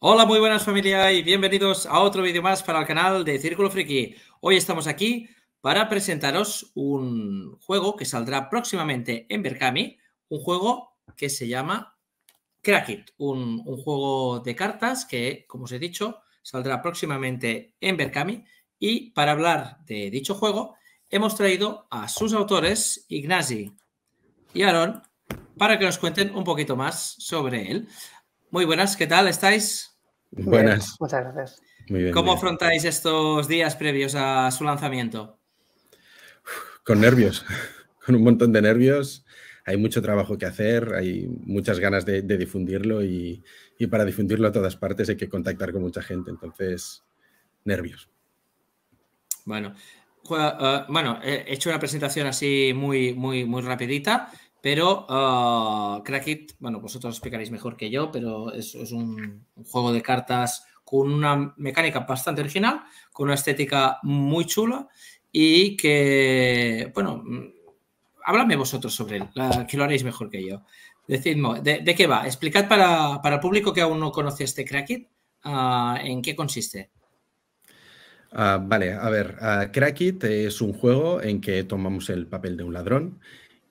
Hola, muy buenas familia y bienvenidos a otro vídeo más para el canal de Círculo Friki. Hoy estamos aquí para presentaros un juego que saldrá próximamente en Berkami, un juego que se llama Crack It, un, juego de cartas que, como os he dicho, saldrá próximamente en Berkami. Y para hablar de dicho juego, hemos traído a sus autores, Ignasi y Aaron, para que nos cuenten un poquito más sobre él. Muy buenas, ¿qué tal estáis? Buenas. muchas gracias. ¿Cómo afrontáis estos días previos a su lanzamiento? Con nervios, con un montón de nervios. Hay mucho trabajo que hacer, hay muchas ganas de, difundirlo y, para difundirlo a todas partes hay que contactar con mucha gente. Entonces, nervios. Bueno, eh, bueno, he hecho una presentación así muy, muy, muy rapidita. Pero ah, Crackit, bueno, vosotros lo explicaréis mejor que yo, pero es, un, juego de cartas con una mecánica bastante original, con una estética muy chula y que, bueno, mm, háblame vosotros sobre él, que lo haréis mejor que yo. Decidme, de, qué va? Explicad para, el público que aún no conoce este Crackit, ah, ¿en qué consiste? Ah, vale, a ver, Crackit es un juego en que tomamos el papel de un ladrón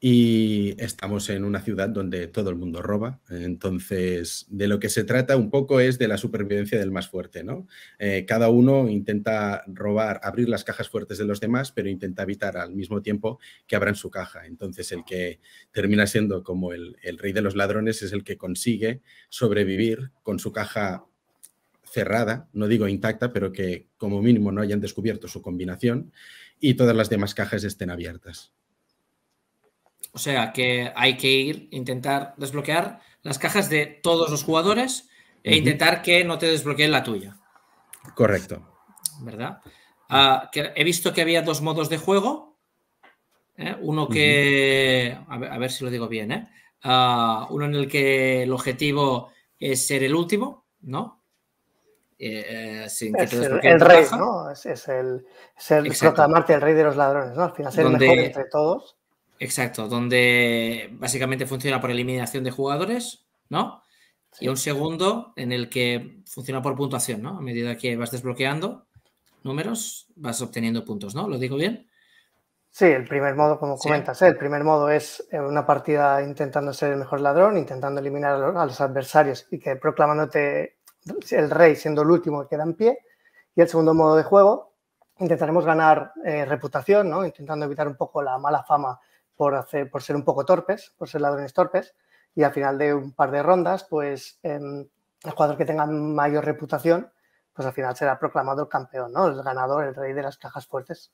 y estamos en una ciudad donde todo el mundo roba. Entonces, de lo que se trata un poco es de la supervivencia del más fuerte, ¿no? Eh, cada uno intenta robar, abrir las cajas fuertes de los demás, pero intenta evitar al mismo tiempo que abran su caja. Entonces, el que termina siendo como el rey de los ladrones es el que consigue sobrevivir con su caja cerrada, no digo intacta, pero que como mínimo no hayan descubierto su combinación y todas las demás cajas estén abiertas. O sea que hay que ir, intentar desbloquear las cajas de todos los jugadores e intentar que no te desbloqueen la tuya. Correcto. ¿Verdad? Ah, he visto que había dos modos de juego. ¿eh? Uno que, a, ver, si lo digo bien, ¿eh? Ah, uno en el que el objetivo es ser el último, ¿no? Eh, eh, sin que es el, rey, ¿no? Es, el, el rey de los ladrones, ¿no? Al final ser el mejor entre todos. Exacto, donde básicamente funciona por eliminación de jugadores, ¿no? Y un segundo en el que funciona por puntuación, ¿no? A medida que vas desbloqueando números, vas obteniendo puntos, ¿no? ¿Lo digo bien? Sí, el primer modo, como comentas, ¿eh? el primer modo es eh, una partida intentando ser el mejor ladrón, intentando eliminar a los adversarios y que proclamándote el rey siendo el último que queda en pie. Y el segundo modo de juego, intentaremos ganar eh, reputación, ¿no? Intentando evitar un poco la mala fama por, hacer, por ser un poco torpes, por ser ladrones torpes, y al final de un par de rondas, pues el jugador que tenga mayor reputación, pues al final será proclamado el campeón, ¿no? El ganador, el rey de las cajas fuertes.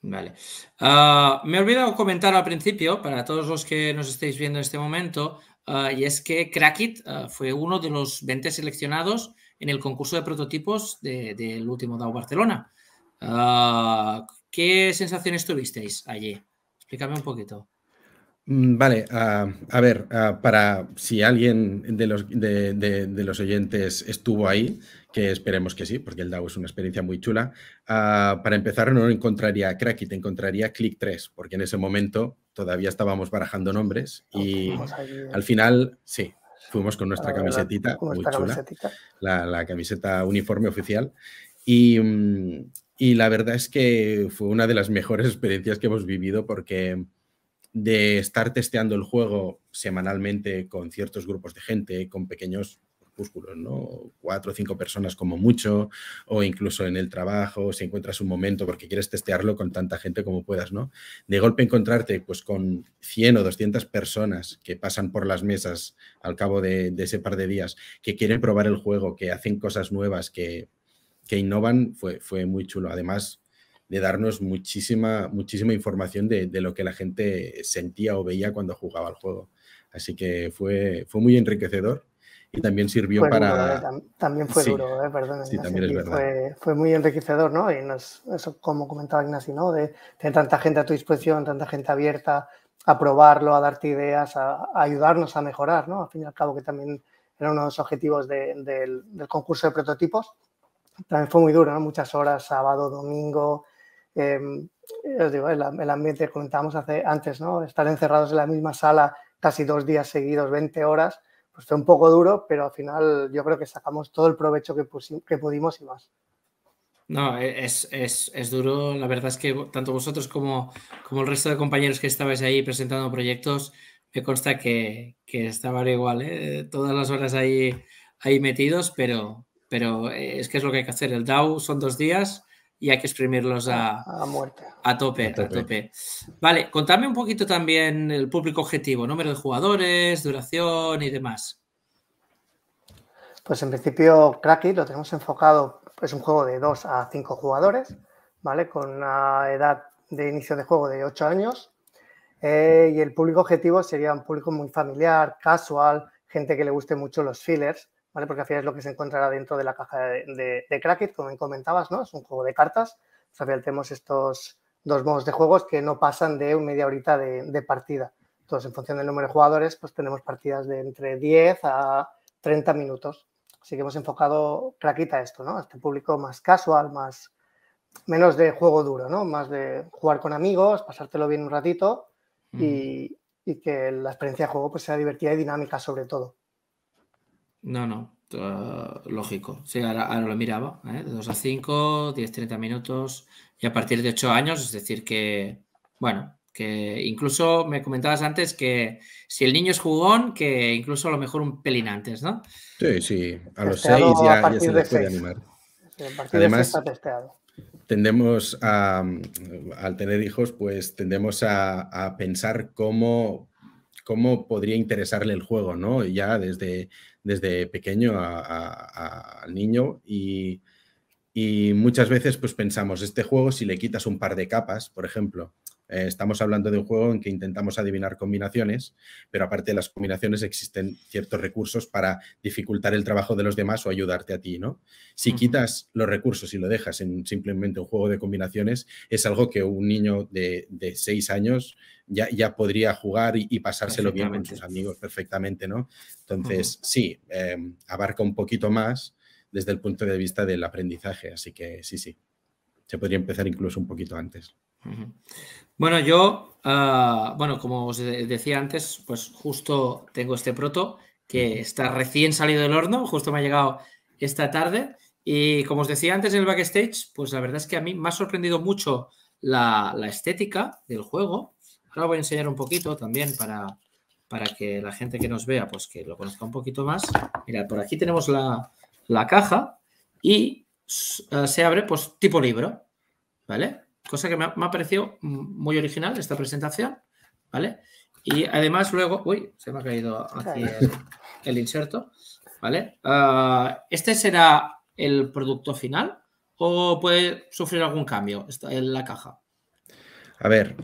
Vale. Ah, me he olvidado comentar al principio, para todos los que nos estáis viendo en este momento, ah, y es que Crackit ah, fue uno de los 20 seleccionados en el concurso de prototipos del último DAO Barcelona. ¿Qué sensaciones tuvisteis allí? Explícame un poquito. Mm, vale, ah, a ver, ah, para si alguien de los, de, los, oyentes estuvo ahí, que esperemos que sí, porque el DAO es una experiencia muy chula, ah, para empezar no encontraría Cracky, te encontraría Click 3, porque en ese momento todavía estábamos barajando nombres y eh. al final, sí, fuimos con nuestra camisetita, la, la camiseta uniforme oficial. Y, mm, y la verdad es que fue una de las mejores experiencias que hemos vivido porque de estar testeando el juego semanalmente con ciertos grupos de gente, con pequeños músculos, ¿no? Cuatro o cinco personas como mucho, o incluso en el trabajo, si encuentras un momento porque quieres testearlo con tanta gente como puedas, ¿no? De golpe encontrarte pues con 100 o 200 personas que pasan por las mesas al cabo de, de ese par de días, que quieren probar el juego, que hacen cosas nuevas, que que innovan fue, fue muy chulo. Además de darnos muchísima, muchísima información de, lo que la gente sentía o veía cuando jugaba el juego. Así que fue, fue muy enriquecedor y también sirvió para... ¿eh? también fue duro, ¿eh? perdón. Sí, también es verdad. Fue, muy enriquecedor, ¿no? Y eso, como comentaba Ignacio, ¿no? De tener tanta gente a tu disposición, tanta gente abierta a probarlo, a darte ideas, a, ayudarnos a mejorar, ¿no? Al fin y al cabo que también eran unos objetivos del concurso de prototipos también fue muy duro, Muchas horas, sábado, domingo. Em, el, ambiente que comentábamos hace, antes, ¿no? Estar encerrados en la misma sala casi dos días seguidos, 20 horas, pues fue un poco duro, pero al final yo creo que sacamos todo el provecho que, pudimos y más. No, e, es, duro. La verdad es que tanto vosotros como, como el resto de compañeros que estabais ahí presentando proyectos, me consta que, que estaban igual, ¿eh? todas las horas ahí, ahí metidos, pero, pero eh, es que es lo que hay que hacer. El DAO son dos días y hay que exprimirlos a, a tope, a tope, Vale, contame un poquito también el público objetivo, número de jugadores, duración y demás. Pues en principio, Cracky lo tenemos enfocado, es un juego de dos a cinco jugadores, ¿vale? Con una edad de inicio de juego de ocho años. Eh, y el público objetivo sería un público muy familiar, casual, gente que le guste mucho los fillers porque al final es lo que se encontrará dentro de la caja de, Crackit, como comentabas, ¿no? Es un juego de cartas. tenemos estos dos modos de juegos que no pasan de media horita de, partida. Entonces, en función del número de jugadores, pues tenemos partidas de entre 10 a 30 minutos. Así que hemos enfocado Crackit a esto, ¿no? este público más casual, más menos de juego duro, ¿no? Más de jugar con amigos, pasártelo bien un ratito y, y que la experiencia de juego pues sea divertida y dinámica sobre todo. No, no, ah, lógico. Sí, ahora, lo miraba, ¿eh? de 2 a 5, 10, 30 minutos y a partir de 8 años, es decir que, bueno, que incluso me comentabas antes que si el niño es jugón, que incluso a lo mejor un pelín antes, ¿no? Sí, sí, a los 6 ya, se les puede animar. A Además, de tendemos a, al tener hijos, pues tendemos a, a, pensar cómo cómo podría interesarle el juego, ¿no? Ya desde, desde pequeño al niño y y muchas veces pues pensamos, este juego si le quitas un par de capas, por ejemplo, eh, estamos hablando de un juego en que intentamos adivinar combinaciones, pero aparte de las combinaciones existen ciertos recursos para dificultar el trabajo de los demás o ayudarte a ti, ¿no? Si quitas los recursos y lo dejas en simplemente un juego de combinaciones, es algo que un niño de, de seis años ya, podría jugar y, pasárselo bien con sus amigos perfectamente, ¿no? Entonces, sí, em, abarca un poquito más desde el punto de vista del aprendizaje. Así que sí, sí, se podría empezar incluso un poquito antes. Bueno, yo, ah, bueno, como os decía antes, pues justo tengo este proto que está recién salido del horno, justo me ha llegado esta tarde. Y como os decía antes en el backstage, pues la verdad es que a mí me ha sorprendido mucho la, estética del juego. Ahora voy a enseñar un poquito también para, para que la gente que nos vea, pues que lo conozca un poquito más. Mirad, por aquí tenemos la, la caja y eh, se abre pues tipo libro, ¿vale? Cosa que me ha, parecido muy original esta presentación, ¿vale? Y además luego, uy, se me ha caído el, inserto, ¿vale? Ah, este será el producto final o puede sufrir algún cambio en la caja. A ver,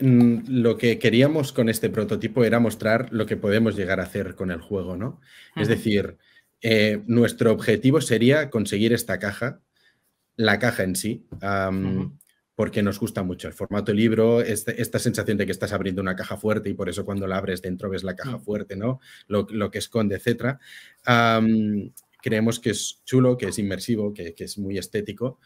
lo que queríamos con este prototipo era mostrar lo que podemos llegar a hacer con el juego, ¿no? Es decir, eh, nuestro objetivo sería conseguir esta caja, la caja en sí, porque nos gusta mucho el formato libro, este, esta sensación de que estás abriendo una caja fuerte y por eso cuando la abres dentro ves la caja mm. fuerte, ¿no? Lo, que esconde, etc creemos que es chulo, que es inmersivo, que, es muy estético,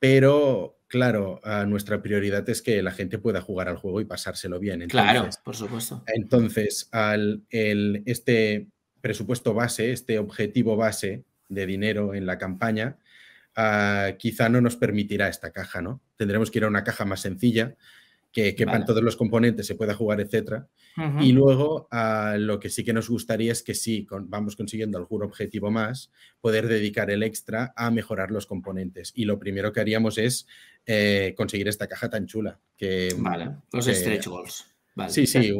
pero claro, ah, nuestra prioridad es que la gente pueda jugar al juego y pasárselo bien. claro, por supuesto. Entonces, al, este presupuesto base, este objetivo base de dinero en la campaña, ah, quizá no nos permitirá esta caja, ¿no? Tendremos que ir a una caja más sencilla, que quepan todos los componentes, se pueda jugar, etc. Y luego ah, lo que sí que nos gustaría es que sí, vamos consiguiendo algún objetivo más, poder dedicar el extra a mejorar los componentes. Y lo primero que haríamos es eh, conseguir esta caja tan chula. Que, vale, los stretch goals. Sí, sí,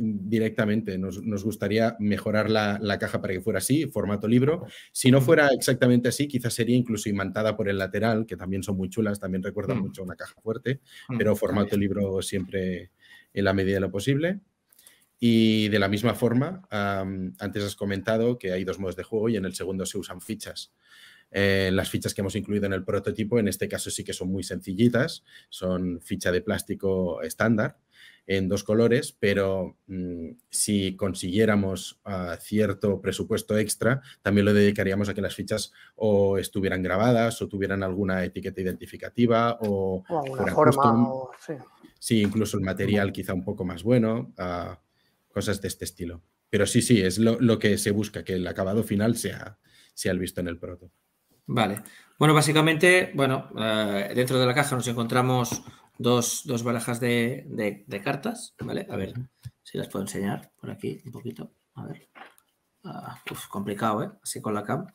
directamente. Nos, gustaría mejorar la, caja para que fuera así, formato libro. Si no fuera exactamente así, quizás sería incluso imantada por el lateral, que también son muy chulas, también recuerdan mm. mucho mucho una caja fuerte, mm, pero formato libro siempre en la medida de lo posible. Y de la misma forma, antes has comentado que hay dos modos de juego y en el segundo se usan fichas. Eh, las fichas que hemos incluido en el prototipo, en este caso sí que son muy sencillitas, son ficha de plástico estándar en dos colores, pero mm, si consiguiéramos ah, cierto presupuesto extra, también lo dedicaríamos a que las fichas o estuvieran grabadas o tuvieran alguna etiqueta identificativa o, alguna forma. sí. incluso el material quizá un poco más bueno, ah, cosas de este estilo. Pero sí, sí, es lo, que se busca, que el acabado final sea, sea el visto en el proto. Vale. Bueno, básicamente, bueno, eh, dentro de la caja nos encontramos dos, dos barajas de, cartas, ¿vale? A ver si las puedo enseñar por aquí un poquito. A ver. Ah, complicado, ¿eh? Así con la cam.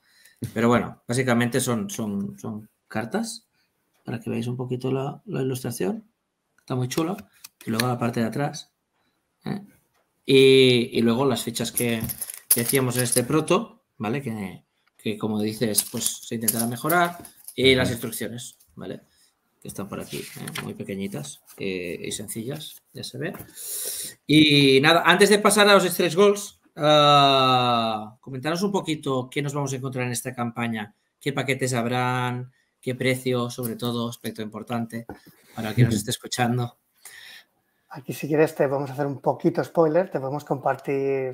Pero bueno, básicamente son, son, cartas para que veáis un poquito la, ilustración. Está muy chulo. Y luego la parte de atrás. ¿eh? Y, luego las fichas que, que, decíamos en este proto, ¿vale? Que, como dices, pues se intentará mejorar. Y las instrucciones, ¿vale? Que están por aquí, ¿eh? muy pequeñitas y sencillas, ya se ve. Y nada, antes de pasar a los stress goals, ah, comentaros un poquito qué nos vamos a encontrar en esta campaña, qué paquetes habrán, qué precio, sobre todo, aspecto importante para quien nos esté escuchando. Aquí, si quieres, te vamos a hacer un poquito spoiler, te podemos compartir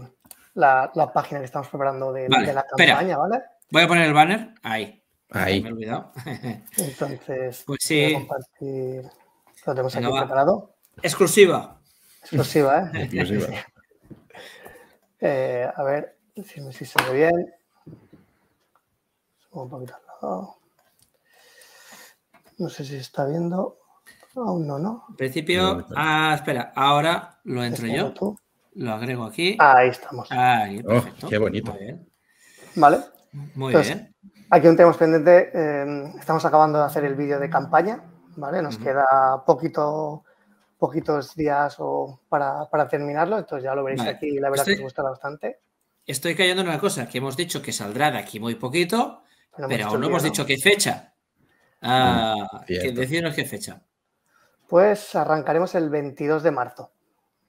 la, página que estamos preparando de, la campaña, ¿vale? Voy a poner el banner. Ahí. Ahí. Me he olvidado. Entonces, pues sí. Voy a compartir. Lo tenemos aquí preparado. Exclusiva. Exclusiva, ¿eh? Exclusiva. Eh, a ver, decirme si se ve bien. un poquito al lado. No sé si se está viendo. Aún no, ¿no? En principio. ah, espera. Ahora lo entro yo. Lo agrego aquí. Ahí estamos. Ahí, oh, perfecto. qué bonito. Vale. Muy bien. Aquí un tema pendiente. Eh, estamos acabando de hacer el vídeo de campaña, ¿vale? Nos queda poquito, poquitos días para, terminarlo. Entonces ya lo veréis aquí la verdad que os gustará bastante. Estoy cayendo una cosa que hemos dicho que saldrá de aquí muy poquito, pero, aún no hemos dicho qué fecha. Ah, mm, que qué fecha. Pues arrancaremos el 22 de marzo.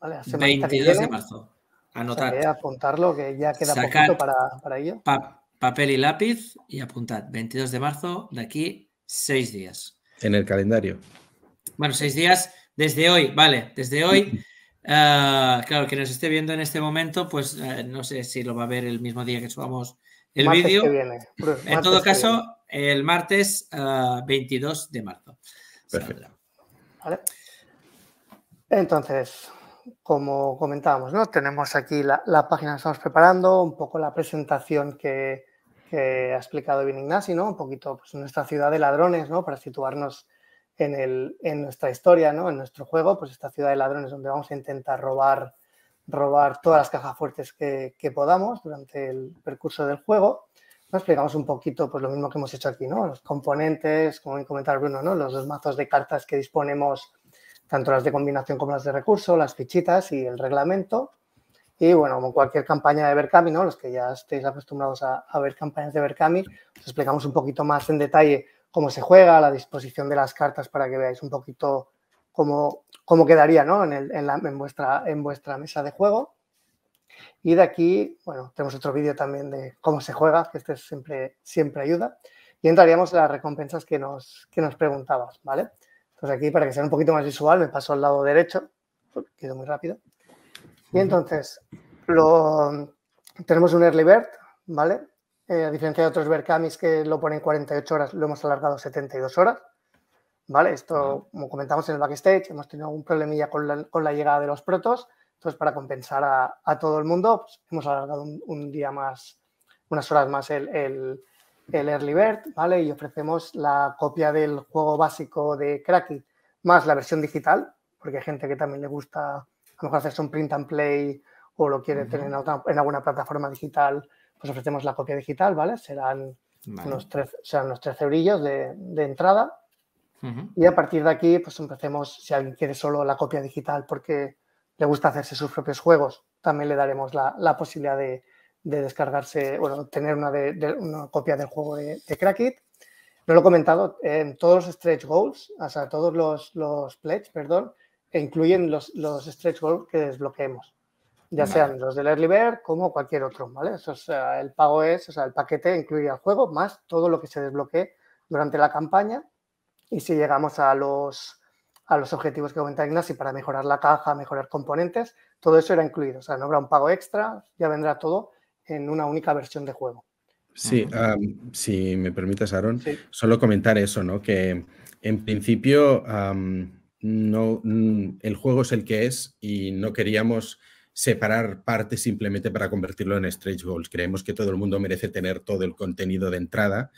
¿vale? 22 de marzo. Anotar. apuntarlo, que ya queda poquito para, ello papel y lápiz y apuntad, 22 de marzo, de aquí seis días. En el calendario. Bueno, seis días desde hoy, vale, desde hoy. Ah, claro, que nos esté viendo en este momento, pues eh, no sé si lo va a ver el mismo día que subamos el vídeo. En todo caso, el martes 22 ah, de marzo. Entonces, como comentábamos, ¿no? tenemos aquí la, la, página que estamos preparando, un poco la presentación que, que ha explicado bien Ignasi, ¿no? Un poquito, pues nuestra ciudad de ladrones, Para situarnos en, el, en nuestra historia, En nuestro juego, pues esta ciudad de ladrones donde vamos a intentar robar, robar todas las cajas fuertes que, podamos durante el percurso del juego. Nos explicamos un poquito, pues lo mismo que hemos hecho aquí, ¿no? Los componentes, como bien comentaba Bruno, Los dos mazos de cartas que disponemos, tanto las de combinación como las de recurso, las fichitas y el reglamento y bueno, como cualquier campaña de Berkami, ¿no? los que ya estéis acostumbrados a, ver campañas de Berkami, os explicamos un poquito más en detalle cómo se juega, la disposición de las cartas para que veáis un poquito cómo, cómo quedaría en, la, vuestra, en vuestra mesa de juego. Y de aquí, bueno, tenemos otro vídeo también de cómo se juega, que este siempre, siempre ayuda. Y entraríamos en las recompensas que nos, que nos preguntabas, ¿vale? Entonces aquí, para que sea un poquito más visual, me paso al lado derecho, quedó muy rápido. Y entonces, lo, tenemos un early bird, ¿vale? Eh, a diferencia de otros Berkamis que lo ponen 48 horas, lo hemos alargado 72 horas. ¿Vale? Esto, como comentamos en el backstage, hemos tenido un problemilla con la, llegada de los protos. Entonces, para compensar a, todo el mundo, pues, hemos alargado un, día más, unas horas más el, el, Early Bird, ¿vale? Y ofrecemos la copia del juego básico de Cracky más la versión digital, porque hay gente que también le gusta a lo mejor hacerse un print and play o lo quiere tener en, alguna plataforma digital, pues ofrecemos la copia digital, ¿vale? Serán, los Unos, 13, serán de, entrada. Y a partir de aquí, pues empecemos, si alguien quiere solo la copia digital porque le gusta hacerse sus propios juegos, también le daremos la, posibilidad de, descargarse, bueno, tener una, de, una copia del juego de, Crackit. No lo he comentado, en todos los stretch goals, o sea, todos los, los pledge, perdón, incluyen los, los stretch goals que desbloqueemos, ya sean los del Early Bird como cualquier otro, ¿vale? Eso es, eh, el pago es, o sea, el paquete incluye al juego más todo lo que se desbloquee durante la campaña y si llegamos a los, a los objetivos que comenta y para mejorar la caja, mejorar componentes, todo eso era incluido, o sea, no habrá un pago extra, ya vendrá todo en una única versión de juego. Sí, si me permites, Aaron, solo comentar eso, ¿no? Que en principio no, mm, el juego es el que es y no queríamos separar partes simplemente para convertirlo en stretch goals. Creemos que todo el mundo merece tener todo el contenido de entrada.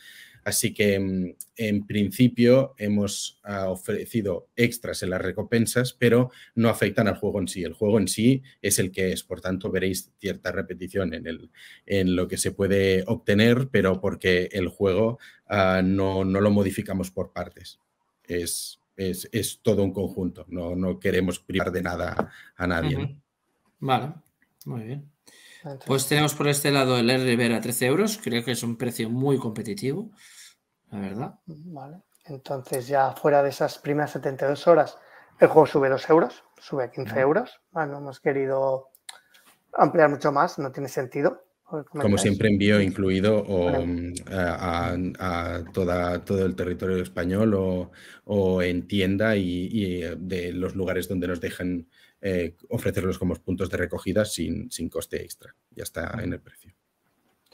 Así que mm, en principio hemos ah, ofrecido extras en las recompensas, pero no afectan al juego en sí. El juego en sí es el que es, por tanto veréis cierta repetición en, lo que se puede obtener, pero porque el juego ah, no, no lo modificamos por partes. Es, es, todo un conjunto. No, no queremos privar de nada a nadie. Vale, muy bien. Pues tenemos por este lado el RBR a 13 euros. Creo que es un precio muy competitivo, la verdad. Vale. Entonces, ya fuera de esas primeras 72 horas, el juego sube 2 euros, sube a 15 euros. Ah, no hemos querido ampliar mucho más, no tiene sentido como siempre envío incluido mm, a, toda, todo el territorio español o, en tienda y, eh, de los lugares donde nos dejan eh, ofrecerlos como puntos de recogida sin, sin coste extra. Ya está en el precio.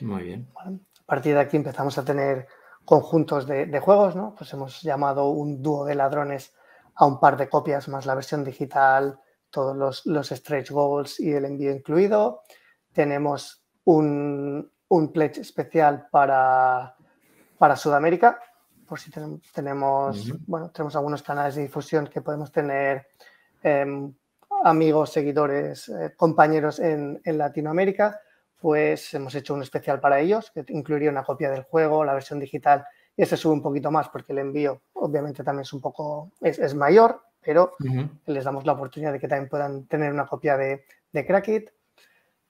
Muy bien. a partir de aquí empezamos a tener conjuntos de, juegos, ¿no? Pues hemos llamado un dúo de ladrones a un par de copias más la versión digital, todos los, los stretch goals y el envío incluido. Tenemos un, un pledge especial para, para Sudamérica, por si tenemos, bueno, tenemos algunos canales de difusión que podemos tener em, amigos, seguidores, eh, compañeros en, en, Latinoamérica, pues hemos hecho un especial para ellos, que incluiría una copia del juego, la versión digital, y ese sube un poquito más porque el envío obviamente también es un poco, es, mayor, pero les damos la oportunidad de que también puedan tener una copia de, de Crackit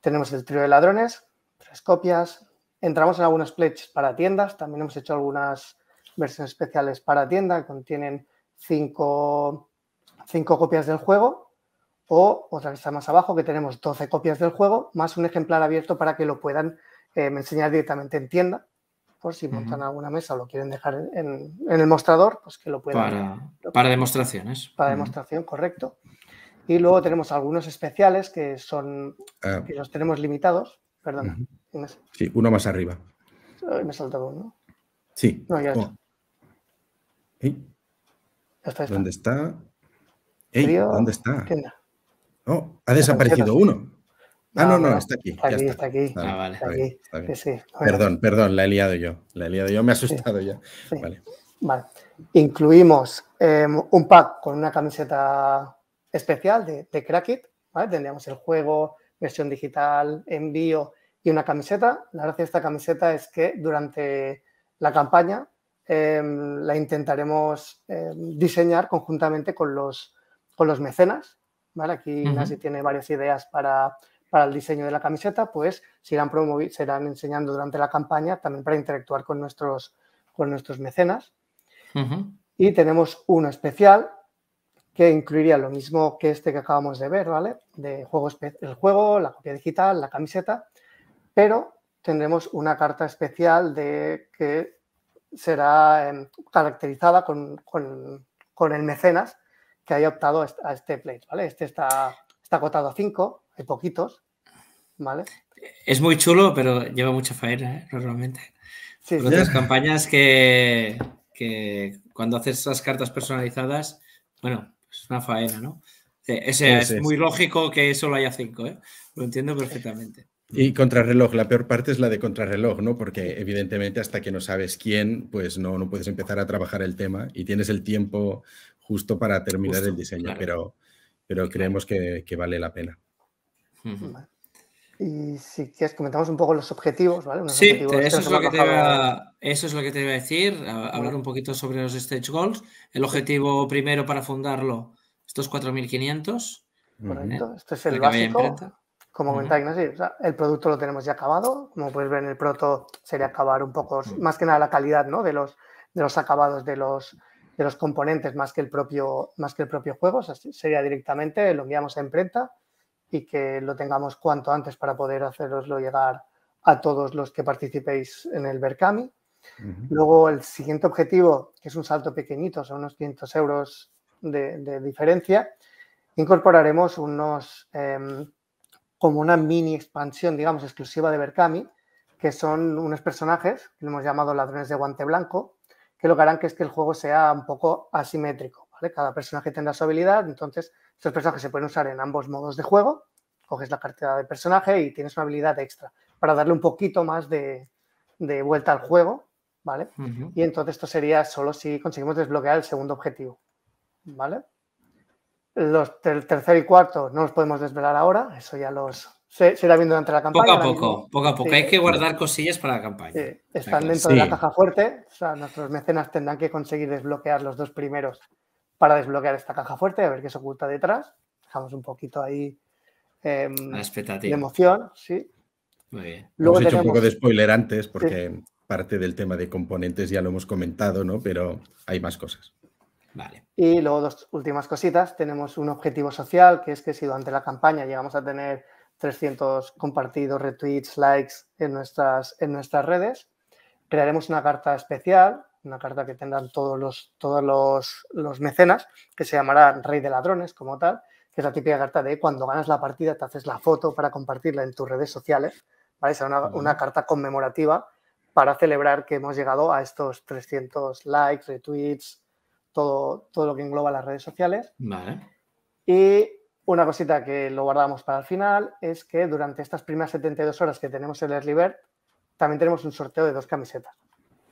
tenemos el trío de ladrones, tres copias. Entramos en algunos pledges para tiendas. También hemos hecho algunas versiones especiales para tienda que contienen cinco, copias del juego. O otra está más abajo que tenemos 12 copias del juego más un ejemplar abierto para que lo puedan eh, enseñar directamente en tienda por si montan alguna mesa o lo quieren dejar en, el mostrador, pues que lo puedan Para, demostraciones. Para demostración, correcto. Y luego tenemos algunos especiales que son ah. que los tenemos limitados. Perdón. Sí, uno más arriba. Me me saltaba uno. Sí. No, ya está. ¿Dónde está? Ey, ¿Dónde está? no oh, ha desaparecido uno. Ah, no, no, está aquí. Está aquí, está, aquí. Está aquí. Ah, vale. Está aquí. Sí, sí. Perdón, perdón, la he liado yo. La he liado yo, me he asustado ya. Vale. vale. Incluimos em, un pack con una camiseta especial de, de Crackit. ¿vale? Tendríamos el juego, versión digital, envío y una camiseta. La gracia de esta camiseta es que durante la campaña em, la intentaremos em, diseñar conjuntamente con los, los mecenas. ¿vale? Aquí Nasi tiene varias ideas para, para, el diseño de la camiseta, pues se irán, se irán enseñando durante la campaña también para interactuar con nuestros, con nuestros mecenas. Y tenemos uno especial que incluiría lo mismo que este que acabamos de ver, ¿vale? De el juego, la copia digital, la camiseta, pero tendremos una carta especial de que será em, caracterizada con, el mecenas que haya optado a este plate, ¿vale? Este está, está acotado a 5, hay poquitos, ¿vale? Es muy chulo, pero lleva mucha faena, realmente. ¿eh? Normalmente. Sí, Otras campañas que, que cuando haces esas cartas personalizadas, bueno, faena, ¿no? Eh, ese, es, muy lógico que solo haya cinco, ¿eh? Lo entiendo perfectamente. Y contrarreloj, la peor parte es la de contrarreloj, ¿no? Porque evidentemente hasta que no sabes quién, pues no, no puedes empezar a trabajar el tema y tienes el tiempo justo para terminar el diseño, pero, pero creemos que, vale la pena. Y si quieres, comentamos un poco los objetivos, ¿vale? sí, eso, es lo que te iba, a decir, hablar un poquito sobre los stage goals. El objetivo primero para fundarlo estos 4.500. ¿eh? Este es el básico. Como comentáis, el producto lo tenemos ya acabado. Como puedes ver en el proto, sería acabar un poco, más que nada la calidad ¿no? de, los, de los acabados de los, de los componentes más que el propio, más que el propio juego. sería directamente lo enviamos a imprenta y que lo tengamos cuanto antes para poder haceroslo llegar a todos los que participéis en el Berkami. Luego el siguiente objetivo, que es un salto pequeñito, son unos 500 euros de, diferencia, incorporaremos unos, em, como una mini expansión, digamos, exclusiva de Berkami, que son unos personajes que hemos llamado ladrones de guante blanco, que lo que harán es que el juego sea un poco asimétrico. Cada personaje tendrá su habilidad, entonces estos personajes se pueden usar en ambos modos de juego. Coges la cartera de personaje y tienes una habilidad extra para darle un poquito más de, vuelta al juego, ¿vale? Y entonces esto sería solo si conseguimos desbloquear el segundo objetivo. ¿vale? Los el tercer y cuarto no los podemos desvelar ahora, eso ya los será viendo durante la campaña. Poco a poco, poco a poco. Hay que guardar cosillas para la campaña. Están dentro de la caja fuerte, o sea, nuestros mecenas tendrán que conseguir desbloquear los dos primeros para desbloquear esta caja fuerte, a ver qué se oculta detrás. Dejamos un poquito ahí em, de emoción, sí. Muy bien. hemos hecho un poco de spoiler antes porque parte del tema de componentes ya lo hemos comentado, ¿no? Pero hay más cosas. Y luego dos últimas cositas. Tenemos un objetivo social, que es que si durante la campaña llegamos a tener 300 compartidos, retweets, likes en nuestras, en nuestras redes, crearemos una carta especial, una carta que tendrán todos los, todos los, mecenas, que se llamará Rey de Ladrones como tal, que es la típica carta de cuando ganas la partida te haces la foto para compartirla en tus redes sociales. ¿vale? Será una, una carta conmemorativa para celebrar que hemos llegado a estos 300 likes, retweets, todo, lo que engloba las redes sociales. Y una cosita que lo guardamos para el final es que durante estas primeras 72 horas que tenemos el Early también tenemos un sorteo de dos camisetas.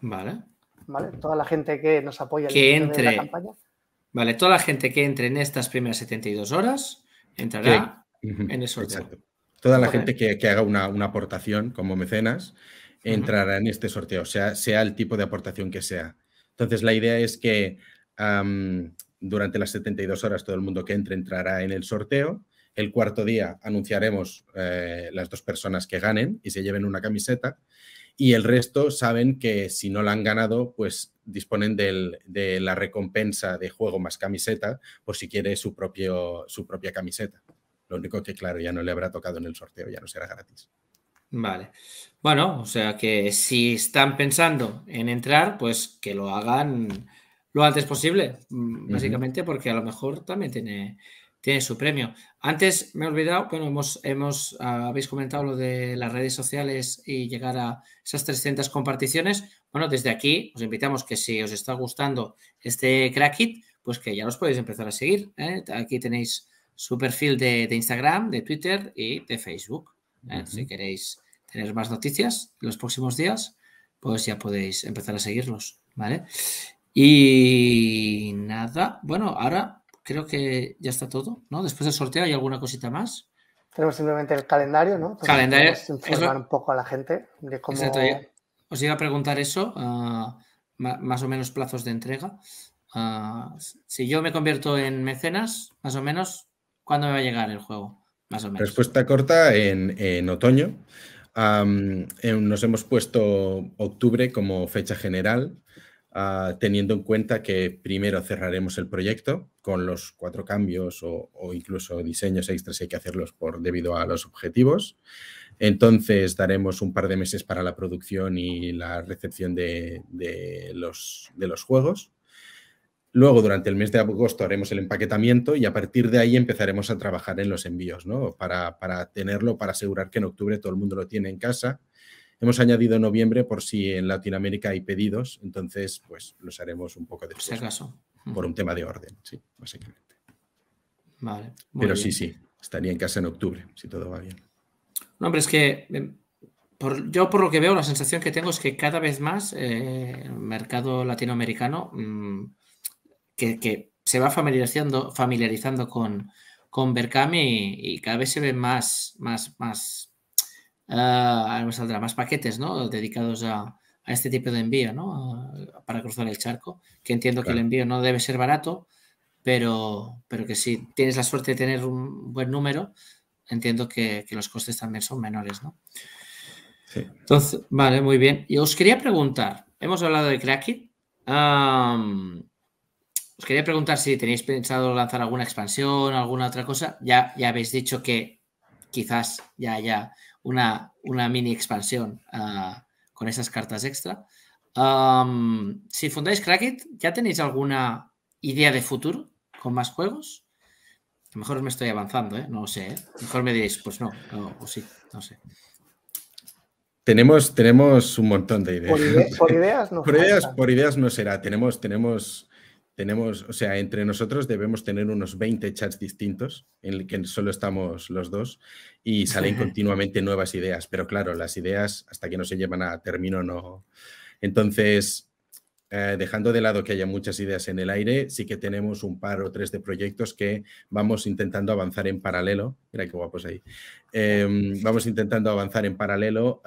Vale. Vale, toda la gente que nos apoya que en la campaña. Vale, toda la gente que entre en estas primeras 72 horas entrará en el sorteo. Exacto. Toda la gente que, haga una, aportación como mecenas entrará en este sorteo, sea, sea el tipo de aportación que sea. Entonces, la idea es que durante las 72 horas todo el mundo que entre entrará en el sorteo. El cuarto día anunciaremos eh, las dos personas que ganen y se lleven una camiseta. Y el resto saben que si no la han ganado, pues disponen de la recompensa de juego más camiseta por si quiere su, propio, su propia camiseta. Lo único que, claro, ya no le habrá tocado en el sorteo, ya no será gratis. Vale. Bueno, o sea que si están pensando en entrar, pues que lo hagan lo antes posible, mm, básicamente, porque a lo mejor también tiene, tiene su premio. Antes me he olvidado, bueno, hemos, hemos ah, habéis comentado lo de las redes sociales y llegar a esas 300 comparticiones. Bueno, desde aquí os invitamos que si os está gustando este Crackit, pues que ya los podéis empezar a seguir. ¿eh? Aquí tenéis su perfil de, Instagram, de Twitter y de Facebook. ¿eh? Si queréis tener más noticias en los próximos días, pues ya podéis empezar a seguirlos, ¿vale? Y nada, bueno, ahora creo que ya está todo, ¿no? Después del sorteo hay alguna cosita más. Tenemos simplemente el calendario, ¿no? calendario. Informar un poco a la gente de cómo. Exacto, os iba a preguntar eso, ah, más o menos plazos de entrega. Ah, si yo me convierto en mecenas, más o menos, ¿cuándo me va a llegar el juego? Más o menos. Respuesta corta en, otoño. nos hemos puesto octubre como fecha general. Ah, teniendo en cuenta que primero cerraremos el proyecto con los cuatro cambios o, incluso diseños extras hay que hacerlos por debido a los objetivos. Entonces daremos un par de meses para la producción y la recepción de, los, de los juegos. Luego, durante el mes de agosto, haremos el empaquetamiento y a partir de ahí empezaremos a trabajar en los envíos, Para, para, tenerlo, para asegurar que en octubre todo el mundo lo tiene en casa Hemos añadido noviembre por si en Latinoamérica hay pedidos, entonces pues los haremos un poco después. Si Por un tema de orden, sí, básicamente. Vale. pero sí, sí, estaría en casa en octubre, si todo va bien. No, hombre, es que eh, yo por lo que veo, la sensación que tengo es que cada vez más el eh, mercado latinoamericano mm, que, se va familiarizando, familiarizando con, con Berkami y, y, cada vez se ve más, más, más ahora me saldrá más paquetes, Dedicados a, este tipo de envío, ¿no? Para cruzar el charco. Que entiendo que el envío no debe ser barato, pero, que si tienes la suerte de tener un buen número, entiendo que, los costes también son menores, Entonces, vale, muy bien. Y os quería preguntar, hemos hablado de Crackit. os quería preguntar si tenéis pensado lanzar alguna expansión, alguna otra cosa. Ya, ya habéis dicho que quizás ya ya una, mini expansión ah, con esas cartas extra. si fundáis Crackit, ¿ya tenéis alguna idea de futuro con más juegos? A lo mejor me estoy avanzando, ¿eh? no sé. ¿eh? Mejor me diréis, pues no, o sí, no sé. Tenemos, tenemos un montón de ideas. Por, ideas no. por ideas no será. Tenemos, tenemos tenemos, o sea, entre nosotros debemos tener unos 20 chats distintos en el que solo estamos los dos y salen continuamente nuevas ideas. Pero claro, las ideas hasta que no se llevan a término no. Entonces, eh, dejando de lado que haya muchas ideas en el aire, sí que tenemos un par o tres de proyectos que vamos intentando avanzar en paralelo. Mira qué guapos ahí. Em, vamos intentando avanzar en paralelo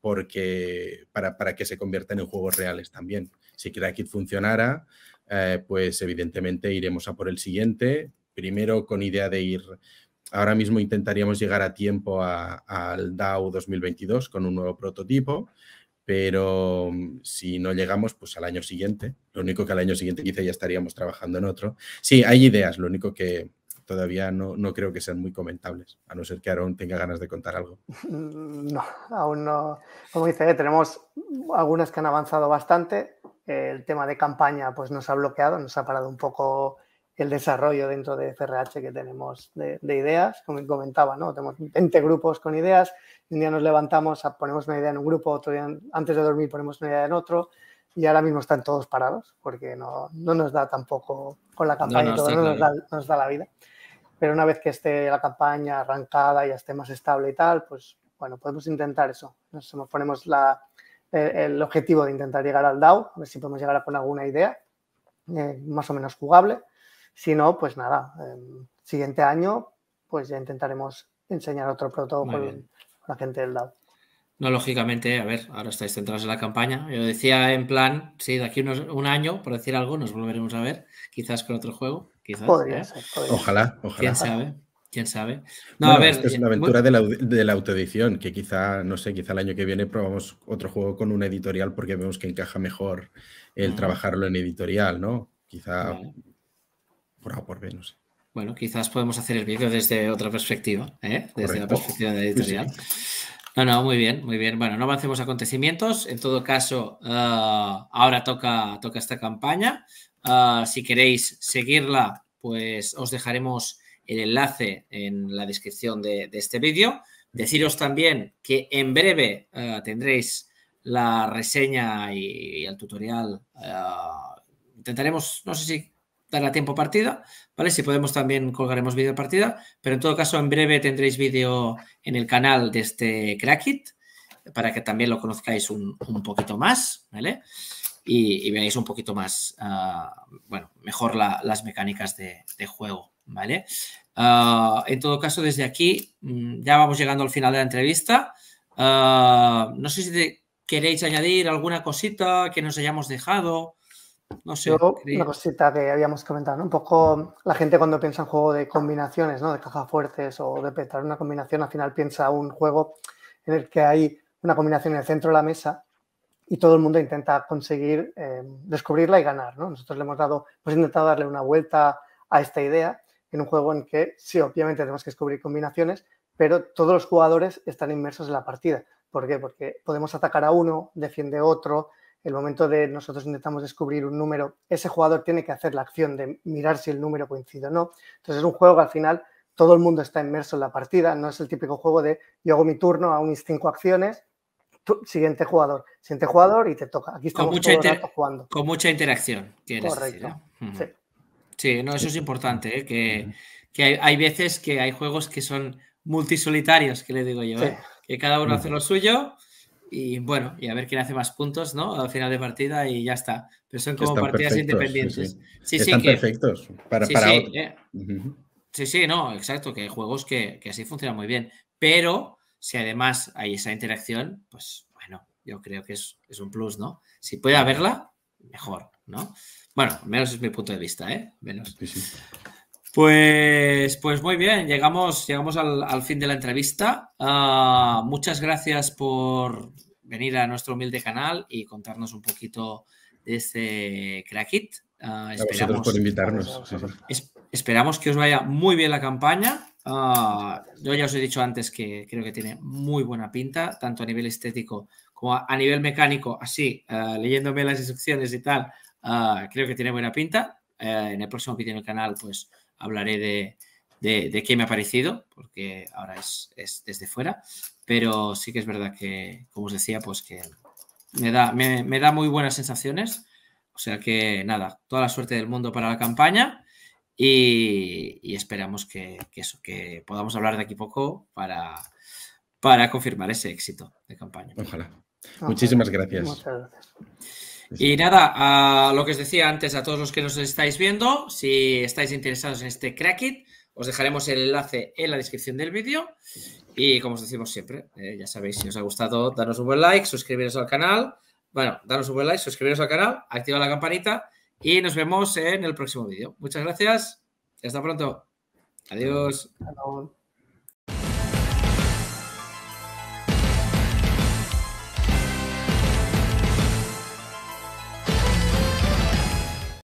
porque para, que se conviertan en juegos reales también. Si que funcionara, eh, pues evidentemente iremos a por el siguiente. Primero con idea de ir, ahora mismo intentaríamos llegar a tiempo al DAO 2022 con un nuevo prototipo, pero mm, si no llegamos, pues al año siguiente. Lo único que al año siguiente quizá ya estaríamos trabajando en otro. Sí, hay ideas, lo único que todavía no, no creo que sean muy comentables, a no ser que Aaron tenga ganas de contar algo. Mm, no, aún no. Como dice, eh, tenemos algunas que han avanzado bastante, el tema de campaña pues nos ha bloqueado, nos ha parado un poco el desarrollo dentro de FRH que tenemos de, ideas, como comentaba, ¿no? Tenemos 20 grupos con ideas, un día nos levantamos, ponemos una idea en un grupo, otro día antes de dormir ponemos una idea en otro, y ahora mismo están todos parados porque no, no nos da tampoco con la campaña no, y todo, nos, da, la vida. Pero una vez que esté la campaña arrancada, y esté más estable y tal, pues bueno, podemos intentar eso. Nos ponemos la, eh, el, objetivo de intentar llegar al DAO, a ver si podemos llegar con alguna idea eh, más o menos jugable. Si no, pues nada, el em, siguiente año pues ya intentaremos enseñar otro protocolo con la gente del DAO. No, lógicamente, a ver, ahora estáis centrados en la campaña. Yo decía en plan, sí, de aquí unos, un año, por decir algo, nos volveremos a ver, quizás con otro juego, quizás. Podría ¿eh? ser, Ojalá, ojalá. ¿Quién sabe? quién sabe. No, a ver. Esta es eh, una aventura de, la, autoedición, que quizá, no sé, quizá el año que viene probamos otro juego con una editorial porque vemos que encaja mejor el trabajarlo en editorial, ¿no? Quizá por A Bueno, quizás podemos hacer el vídeo desde otra perspectiva, ¿eh? desde la perspectiva de editorial. No, no, muy bien, muy bien. Bueno, no avancemos acontecimientos. En todo caso, ah, ahora toca, toca esta campaña. Ah, si queréis seguirla, pues os dejaremos el enlace en la descripción de, este vídeo. Deciros también que en breve eh, tendréis la reseña y, el tutorial. Eh, intentaremos, no sé si dará tiempo partida, ¿vale? Si podemos también colgaremos vídeo partida, pero en todo caso en breve tendréis vídeo en el canal de este Crackit para que también lo conozcáis un, poquito más, ¿vale? Y, veáis un poquito más, eh, bueno, mejor las mecánicas de, de juego, ¿vale? Ah, en todo caso, desde aquí mm, ya vamos llegando al final de la entrevista. Ah, no sé si queréis añadir alguna cosita que nos hayamos dejado. No sé. una cosita que habíamos comentado, un poco la gente cuando piensa en juego de combinaciones, ¿no? de caja fuertes o de petar una combinación, al final piensa un juego en el que hay una combinación en el centro de la mesa y todo el mundo intenta conseguir eh, descubrirla y ganar. Nosotros le hemos dado, hemos intentado darle una vuelta a esta idea en un juego en que sí, obviamente tenemos que descubrir combinaciones, pero todos los jugadores están inmersos en la partida. ¿Por qué? Porque podemos atacar a uno, defiende otro. El momento de nosotros intentamos descubrir un número, ese jugador tiene que hacer la acción de mirar si el número coincide o no. Entonces es un juego que al final todo el mundo está inmerso en la partida, no es el típico juego de yo hago mi turno, hago mis cinco acciones, siguiente jugador, siguiente jugador y te toca. Aquí estamos con mucha jugando. Con mucha interacción, Correcto. Sí, no, eso es importante, ¿eh? que, hay, veces que hay juegos que son multisolitarios, que le digo yo, ¿eh? que cada uno hace lo suyo y bueno, y a ver quién hace más puntos, ¿no? Al final de partida y ya está. Pero son como partidas independientes. Sí, sí. Están perfectos para, eh. Sí, sí, no, exacto, que hay juegos que, así funcionan muy bien. Pero si además hay esa interacción, pues bueno, yo creo que es, es un plus, ¿no? Si puede haberla, mejor. Bueno, menos es mi punto de vista, ¿eh? Menos. Pues, pues muy bien, llegamos, llegamos al, fin de la entrevista. Ah, muchas gracias por venir a nuestro humilde canal y contarnos un poquito de este Crackit. Gracias ah, esperamos, por invitarnos. esperamos que os vaya muy bien la campaña. Ah, yo ya os he dicho antes que creo que tiene muy buena pinta, tanto a nivel estético como a, nivel mecánico, así, leyéndome las instrucciones y tal, Ah, creo que tiene buena pinta. Eh, en el próximo vídeo en el canal, pues hablaré de, de, qué me ha parecido, porque ahora es, es, desde fuera. Pero sí que es verdad que, como os decía, pues que me da, me, da muy buenas sensaciones. O sea que nada, toda la suerte del mundo para la campaña. Y, esperamos que, que, eso, que podamos hablar de aquí poco para, para confirmar ese éxito de campaña. Ojalá. Muchísimas gracias. gracias. Y nada, a lo que os decía antes, a todos los que nos estáis viendo, si estáis interesados en este Crackit, os dejaremos el enlace en la descripción del vídeo. Y como os decimos siempre, eh, ya sabéis, si os ha gustado, danos un buen like, suscribiros al canal. Bueno, danos un buen like, suscribiros al canal, activa la campanita y nos vemos en el próximo vídeo. Muchas gracias y hasta pronto. Adiós.